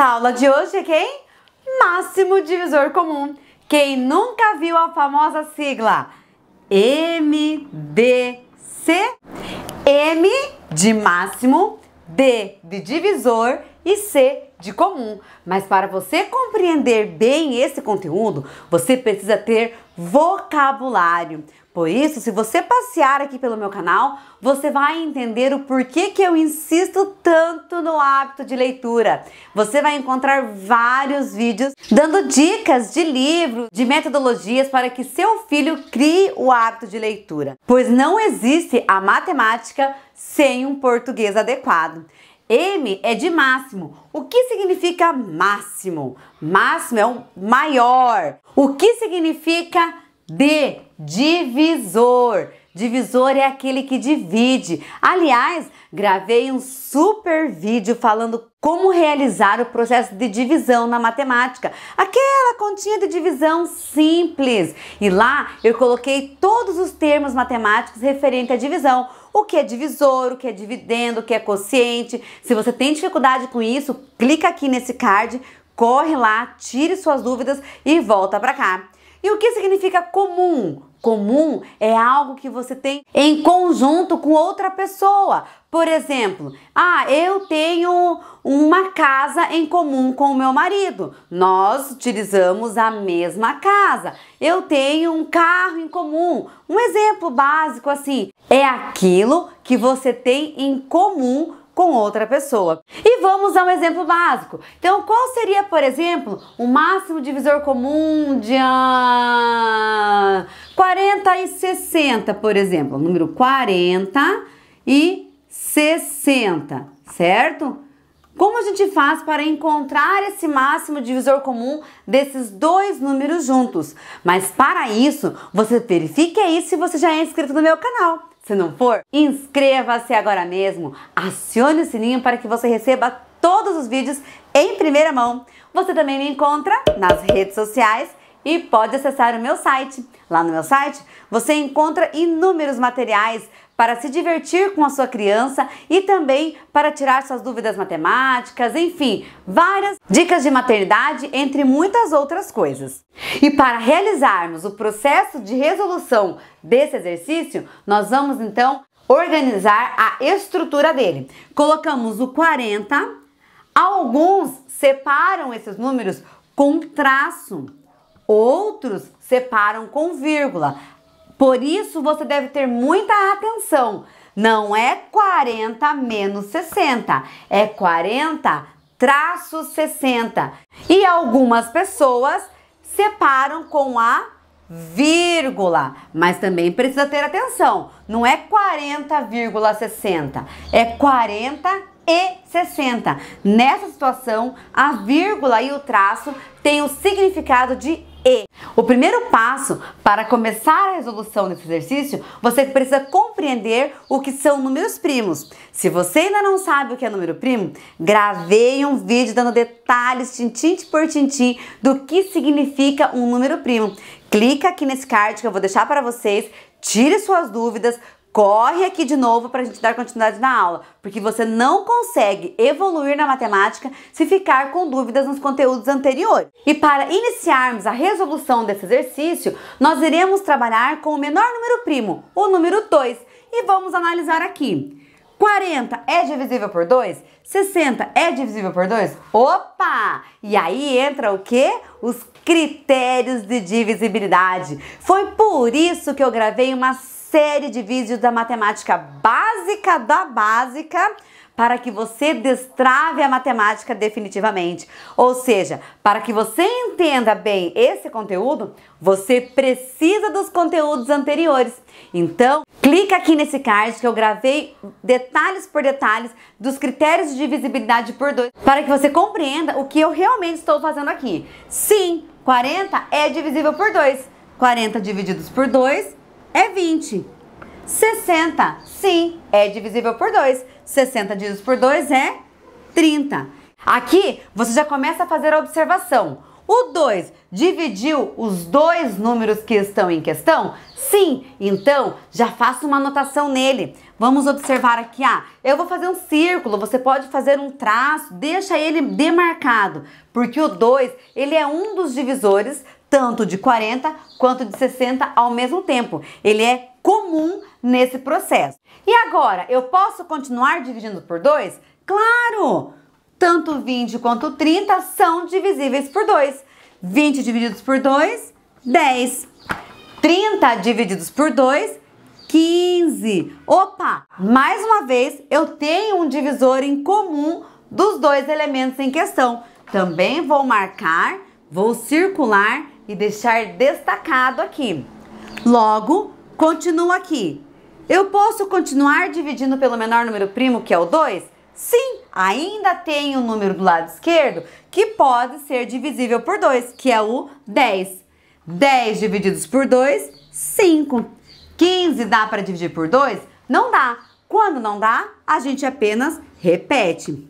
Nossa aula de hoje é quem? Máximo divisor comum. Quem nunca viu a famosa sigla MDC? M de máximo, D de divisor e C de comum, mas para você compreender bem esse conteúdo, você precisa ter vocabulário. Por isso, se você passear aqui pelo meu canal, você vai entender o porquê que eu insisto tanto no hábito de leitura. Você vai encontrar vários vídeos dando dicas de livros, de metodologias para que seu filho crie o hábito de leitura, pois não existe a matemática sem um português adequado. M é de máximo. O que significa máximo? Máximo é o maior. O que significa D? Divisor. Divisor é aquele que divide. Aliás, gravei um super vídeo falando como realizar o processo de divisão na matemática. Aquela continha de divisão simples. E lá eu coloquei todos os termos matemáticos referentes à divisão o que é divisor, o que é dividendo, o que é quociente. Se você tem dificuldade com isso, clica aqui nesse card, corre lá, tire suas dúvidas e volta para cá. E o que significa comum? comum é algo que você tem em conjunto com outra pessoa. Por exemplo, ah, eu tenho uma casa em comum com o meu marido. Nós utilizamos a mesma casa. Eu tenho um carro em comum. Um exemplo básico assim é aquilo que você tem em comum com outra pessoa. E vamos a um exemplo básico. Então, qual seria, por exemplo, o máximo divisor comum de ah, 40 e 60, por exemplo, número 40 e 60, certo? Como a gente faz para encontrar esse máximo divisor comum desses dois números juntos? Mas para isso, você verifique aí se você já é inscrito no meu canal. Se não for, inscreva-se agora mesmo, acione o sininho para que você receba todos os vídeos em primeira mão. Você também me encontra nas redes sociais e pode acessar o meu site Lá no meu site você encontra inúmeros materiais para se divertir com a sua criança e também para tirar suas dúvidas matemáticas, enfim, várias dicas de maternidade, entre muitas outras coisas. E para realizarmos o processo de resolução desse exercício, nós vamos então organizar a estrutura dele. Colocamos o 40, alguns separam esses números com traço, outros separam com vírgula. Por isso você deve ter muita atenção. Não é 40 menos 60, é 40 traço 60. E algumas pessoas separam com a vírgula, mas também precisa ter atenção. Não é 40,60, é 40 e 60. Nessa situação, a vírgula e o traço têm o significado de e. O primeiro passo para começar a resolução desse exercício, você precisa compreender o que são números primos. Se você ainda não sabe o que é número primo, gravei um vídeo dando detalhes tintim por tintim do que significa um número primo. Clica aqui nesse card que eu vou deixar para vocês, tire suas dúvidas, Corre aqui de novo para a gente dar continuidade na aula, porque você não consegue evoluir na matemática se ficar com dúvidas nos conteúdos anteriores. E para iniciarmos a resolução desse exercício, nós iremos trabalhar com o menor número primo, o número 2, e vamos analisar aqui. 40 é divisível por 2? 60 é divisível por 2? Opa! E aí entra o quê? Os critérios de divisibilidade. Foi por isso que eu gravei uma série de vídeos da matemática básica da básica para que você destrave a matemática definitivamente. Ou seja, para que você entenda bem esse conteúdo, você precisa dos conteúdos anteriores. Então, clica aqui nesse card que eu gravei detalhes por detalhes dos critérios de divisibilidade por 2 para que você compreenda o que eu realmente estou fazendo aqui. Sim, 40 é divisível por 2. 40 divididos por 2 é 20. 60, sim, é divisível por 2. 60 dividido por 2 é 30. Aqui você já começa a fazer a observação. O 2 dividiu os dois números que estão em questão? Sim, então já faça uma anotação nele. Vamos observar aqui, ah, eu vou fazer um círculo, você pode fazer um traço, deixa ele demarcado, porque o 2, ele é um dos divisores tanto de 40 quanto de 60 ao mesmo tempo. Ele é comum nesse processo. E agora, eu posso continuar dividindo por 2? Claro! Tanto 20 quanto 30 são divisíveis por 2. 20 divididos por 2, 10. 30 divididos por 2, 15. Opa! Mais uma vez, eu tenho um divisor em comum dos dois elementos em questão. Também vou marcar, vou circular e deixar destacado aqui. Logo, continua aqui. Eu posso continuar dividindo pelo menor número primo, que é o 2? Sim, ainda tem um número do lado esquerdo que pode ser divisível por 2, que é o 10. 10 divididos por 2, 5. 15 dá para dividir por 2? Não dá. Quando não dá, a gente apenas repete.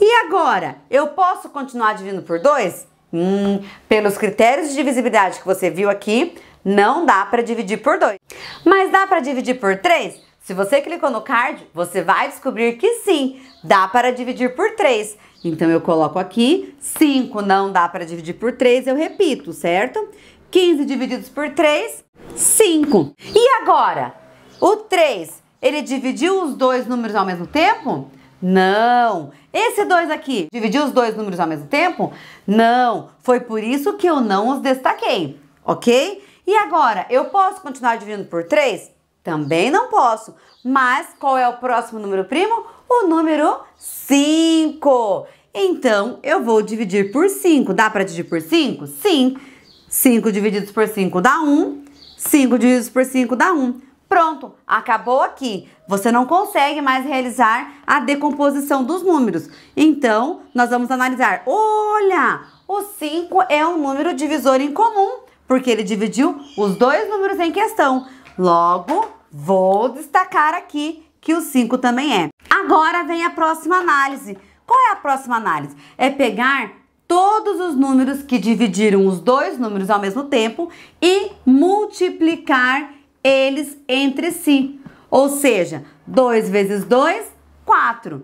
E agora, eu posso continuar dividindo por 2? Hum, pelos critérios de divisibilidade que você viu aqui, não dá para dividir por 2. Mas dá para dividir por 3? Se você clicou no card, você vai descobrir que sim, dá para dividir por 3. Então eu coloco aqui, 5 não dá para dividir por 3, eu repito, certo? 15 divididos por 3, 5. E agora? O 3, ele dividiu os dois números ao mesmo tempo? Não. Esse 2 aqui, dividiu os dois números ao mesmo tempo? Não. Foi por isso que eu não os destaquei, ok? E agora, eu posso continuar dividindo por 3? Também não posso. Mas qual é o próximo número primo? O número 5. Então, eu vou dividir por 5. Dá para dividir por 5? Sim. 5 divididos por 5 dá 1. Um. 5 divididos por 5 dá 1. Um. Pronto, acabou aqui. Você não consegue mais realizar a decomposição dos números. Então, nós vamos analisar. Olha, o 5 é um número divisor em comum, porque ele dividiu os dois números em questão. Logo, vou destacar aqui que o 5 também é. Agora vem a próxima análise. Qual é a próxima análise? É pegar todos os números que dividiram os dois números ao mesmo tempo e multiplicar eles entre si. Ou seja, 2 vezes 2, 4.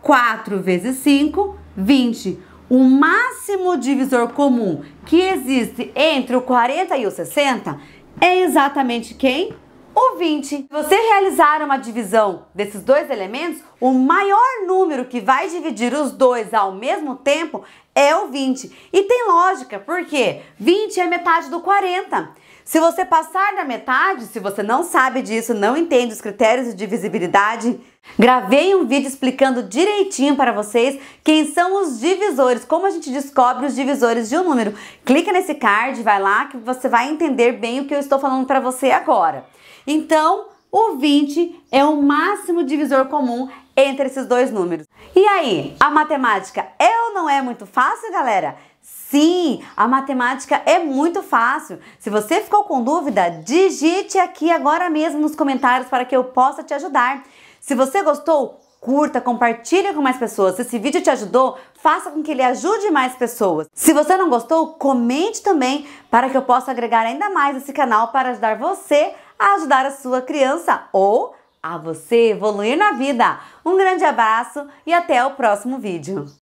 4 vezes 5, 20. O máximo divisor comum que existe entre o 40 e o 60 é exatamente quem? O 20. Se você realizar uma divisão desses dois elementos, o maior número que vai dividir os dois ao mesmo tempo é o 20. E tem lógica, porque 20 é metade do 40. Se você passar da metade, se você não sabe disso, não entende os critérios de divisibilidade, gravei um vídeo explicando direitinho para vocês quem são os divisores, como a gente descobre os divisores de um número. Clica nesse card, vai lá que você vai entender bem o que eu estou falando para você agora. Então, o 20 é o máximo divisor comum entre esses dois números. E aí, a matemática é ou não é muito fácil, galera? Sim, a matemática é muito fácil. Se você ficou com dúvida, digite aqui agora mesmo nos comentários para que eu possa te ajudar. Se você gostou, curta, compartilhe com mais pessoas. Se esse vídeo te ajudou, faça com que ele ajude mais pessoas. Se você não gostou, comente também para que eu possa agregar ainda mais esse canal para ajudar você a ajudar a sua criança ou a você evoluir na vida. Um grande abraço e até o próximo vídeo.